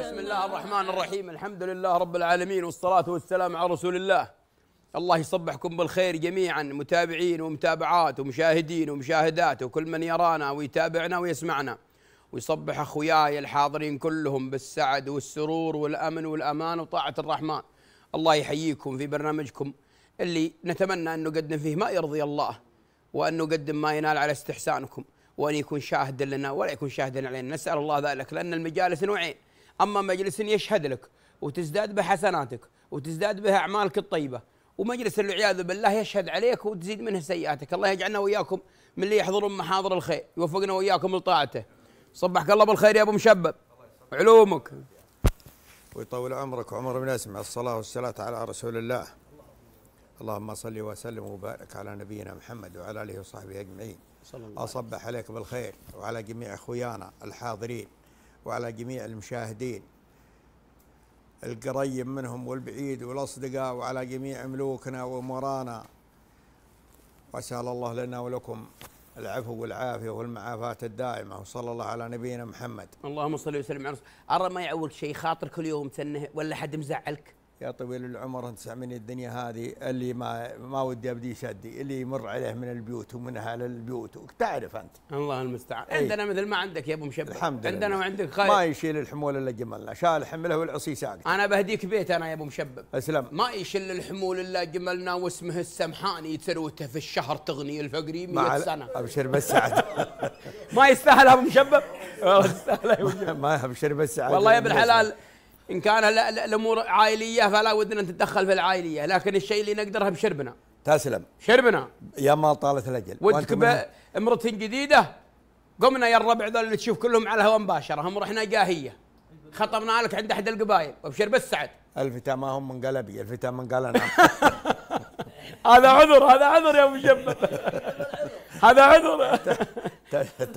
بسم الله الرحمن الرحيم الحمد لله رب العالمين والصلاة والسلام على رسول الله الله يصبحكم بالخير جميعا متابعين ومتابعات ومشاهدين ومشاهدات وكل من يرانا ويتابعنا ويسمعنا ويصبح أخوياي الحاضرين كلهم بالسعد والسرور والأمن والأمان وطاعة الرحمن الله يحييكم في برنامجكم اللي نتمنى أن نقدم فيه ما يرضي الله وأن نقدم ما ينال على استحسانكم وأن يكون شاهدا لنا ولا يكون شاهدا علينا نسأل الله ذلك لأن المجالس نوعين اما مجلس يشهد لك وتزداد بحسناتك وتزداد بها اعمالك الطيبه ومجلس والعياذ بالله يشهد عليك وتزيد منه سيئاتك الله يجعلنا واياكم من اللي يحضرون محاضر الخير يوفقنا واياكم لطاعته صبحك الله بالخير يا ابو مشبب علومك ويطول عمرك وعمر الناس مع الصلاه والصلاه على رسول الله اللهم صل وسلم وبارك على نبينا محمد وعلى اله وصحبه اجمعين صلى الله اصبح عليك بالخير وعلى جميع اخويانا الحاضرين وعلى جميع المشاهدين القريب منهم والبعيد والأصدقاء وعلى جميع ملوكنا وأمرانا وأسأل الله لنا ولكم العفو والعافيه والمعافاه الدائمه وصلى الله على نبينا محمد. اللهم صل وسلم على رسول الله، ما يعولك شيء خاطرك اليوم تنه ولا حد مزعلك؟ يا طويل العمر انت من الدنيا هذه اللي ما ما ودي ابدي شدي اللي يمر عليه من البيوت ومن اهل البيوت تعرف انت الله المستعان ايه؟ عندنا مثل ما عندك يا ابو مشبع الحمد لله عندنا وعندك خير ما يشيل الحمول الا جملنا شال حمله والعصي ساقط انا بهديك بيت انا يا ابو مشبب اسلم ما يشيل الحمول الا جملنا واسمه السمحاني ثروته في الشهر تغني الفقري 100 سنه ابشر بالسعد ما يستاهل ابو مشبب والله يستاهل ما ابشر بالسعد والله يا ابن الحلال إن كان الأمور عائلية فلا ودنا نتدخل في العائلية لكن الشيء اللي نقدره بشربنا تسلم شربنا يا ما طالت الأجل ودك بامره جديدة قمنا يا الربع ذول اللي تشوف كلهم على الهواء مباشرة هم رحنا جاهيه خطبنا لك عند أحد القبائل وبشرب السعد الفتى ما هم من قلبي الفتى من قال انا هذا عذر هذا عذر يا ابو مشبب هذا عذر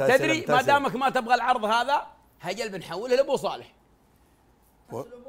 تدري ما دامك ما تبغى العرض هذا هجل بنحوله لابو صالح What?